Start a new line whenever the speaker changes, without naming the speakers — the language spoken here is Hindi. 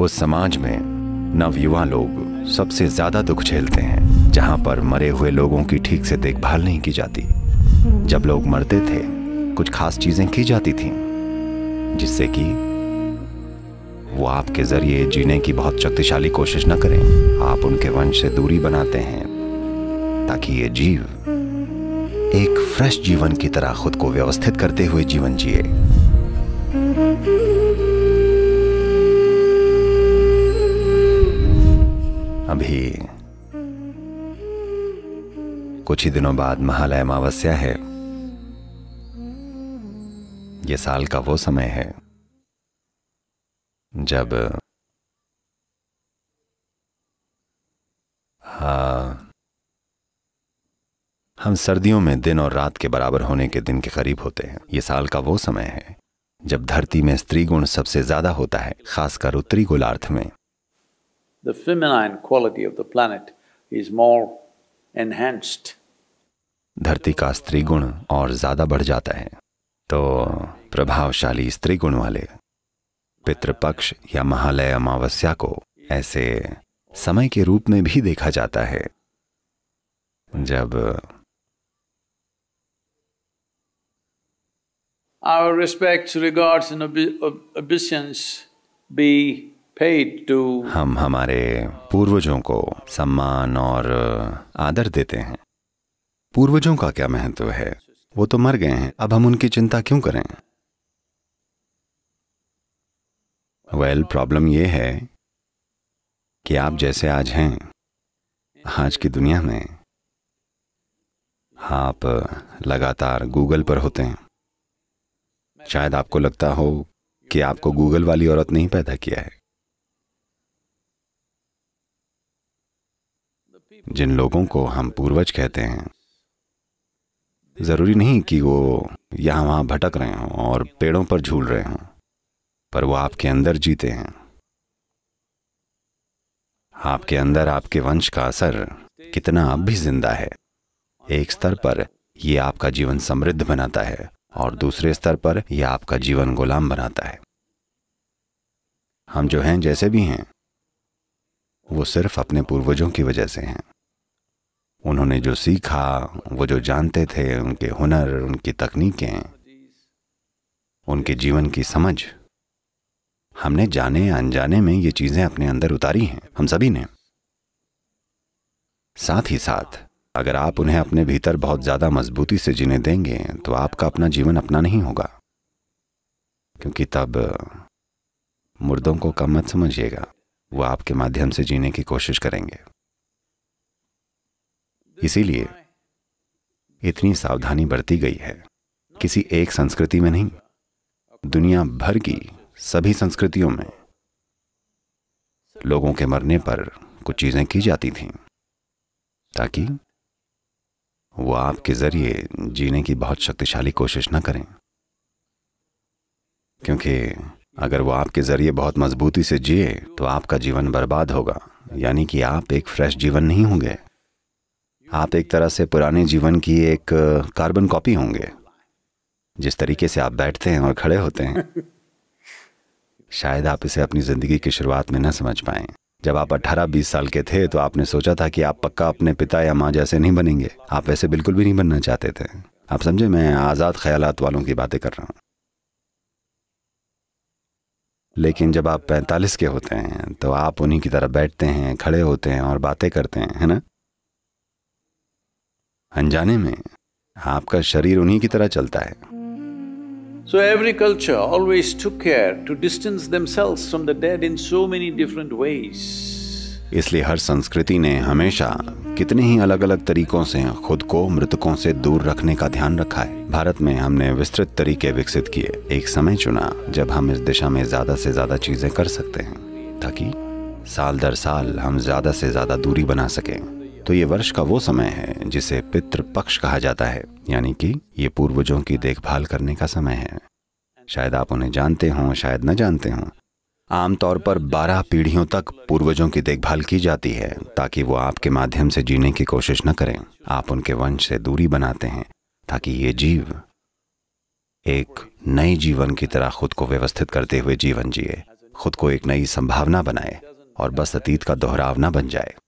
उस समाज में नवयुवा लोग सबसे ज़्यादा दुख झेलते हैं जहाँ पर मरे हुए लोगों की ठीक से देखभाल नहीं की जाती जब लोग मरते थे कुछ खास चीज़ें की जाती थी जिससे कि वो आपके ज़रिए जीने की बहुत शक्तिशाली कोशिश न करें आप उनके वंश से दूरी बनाते हैं ताकि ये जीव एक फ्रेश जीवन की तरह खुद को व्यवस्थित करते हुए जीवन जिए कुछ ही दिनों बाद महालय अमावस्या है ये साल का वो समय है जब हा हम सर्दियों में दिन और रात के बराबर होने के दिन के करीब होते हैं ये साल का वो समय है जब धरती में स्त्री गुण सबसे ज्यादा होता है खासकर उत्तरी गोलार्थ में The feminine quality of the planet is more धरती का स्त्री गुण और ज्यादा बढ़ जाता है तो प्रभावशाली स्त्री गुण वाले पितृपक्ष या महालय अमावस्या को ऐसे समय के रूप में भी देखा जाता है जब आवर रिस्पेक्ट रिगार्ड्स इन बी हम हमारे पूर्वजों को सम्मान और आदर देते हैं पूर्वजों का क्या महत्व है वो तो मर गए हैं अब हम उनकी चिंता क्यों करें वेल well, प्रॉब्लम ये है कि आप जैसे आज हैं आज की दुनिया में आप लगातार गूगल पर होते हैं शायद आपको लगता हो कि आपको गूगल वाली औरत नहीं पैदा किया है जिन लोगों को हम पूर्वज कहते हैं ज़रूरी नहीं कि वो यहां वहां भटक रहे हों और पेड़ों पर झूल रहे हों पर वो आपके अंदर जीते हैं आपके अंदर आपके वंश का असर कितना अब भी जिंदा है एक स्तर पर यह आपका जीवन समृद्ध बनाता है और दूसरे स्तर पर यह आपका जीवन गुलाम बनाता है हम जो हैं जैसे भी हैं वो सिर्फ अपने पूर्वजों की वजह से हैं उन्होंने जो सीखा वो जो जानते थे उनके हुनर उनकी तकनीकें उनके जीवन की समझ हमने जाने अनजाने में ये चीज़ें अपने अंदर उतारी हैं हम सभी ने साथ ही साथ अगर आप उन्हें अपने भीतर बहुत ज़्यादा मजबूती से जीने देंगे तो आपका अपना जीवन अपना नहीं होगा क्योंकि तब मुर्दों को कम मत समझिएगा वो आपके माध्यम से जीने की कोशिश करेंगे इसीलिए इतनी सावधानी बरती गई है किसी एक संस्कृति में नहीं दुनिया भर की सभी संस्कृतियों में लोगों के मरने पर कुछ चीजें की जाती थीं ताकि वो आपके जरिए जीने की बहुत शक्तिशाली कोशिश ना करें क्योंकि अगर वो आपके जरिए बहुत मजबूती से जिए तो आपका जीवन बर्बाद होगा यानी कि आप एक फ्रेश जीवन नहीं होंगे आप एक तरह से पुराने जीवन की एक कार्बन कॉपी होंगे जिस तरीके से आप बैठते हैं और खड़े होते हैं शायद आप इसे अपनी ज़िंदगी की शुरुआत में न समझ पाए जब आप 18-20 साल के थे तो आपने सोचा था कि आप पक्का अपने पिता या माँ जैसे नहीं बनेंगे आप वैसे बिल्कुल भी नहीं बनना चाहते थे आप समझे मैं आज़ाद ख्यालात वालों की बातें कर रहा हूँ लेकिन जब आप पैंतालीस के होते हैं तो आप उन्हीं की तरह बैठते हैं खड़े होते हैं और बातें करते हैं है ना अनजाने में आपका शरीर उन्हीं की तरह चलता है so every culture always to care to distance from the dead in so many different ways इसलिए हर संस्कृति ने हमेशा कितने ही अलग अलग तरीकों से खुद को मृतकों से दूर रखने का ध्यान रखा है भारत में हमने विस्तृत तरीके विकसित किए एक समय चुना जब हम इस दिशा में ज्यादा से ज्यादा चीजें कर सकते हैं ताकि साल दर साल हम ज्यादा से ज्यादा दूरी बना सकें तो ये वर्ष का वो समय है जिसे पितृ पक्ष कहा जाता है यानी कि ये पूर्वजों की देखभाल करने का समय है शायद आप उन्हें जानते हों शायद न जानते हों आमतौर पर 12 पीढ़ियों तक पूर्वजों की देखभाल की जाती है ताकि वो आपके माध्यम से जीने की कोशिश न करें आप उनके वंश से दूरी बनाते हैं ताकि ये जीव एक नए जीवन की तरह खुद को व्यवस्थित करते हुए जीवन जिए खुद को एक नई संभावना बनाए और बस अतीत का दोहराव न बन जाए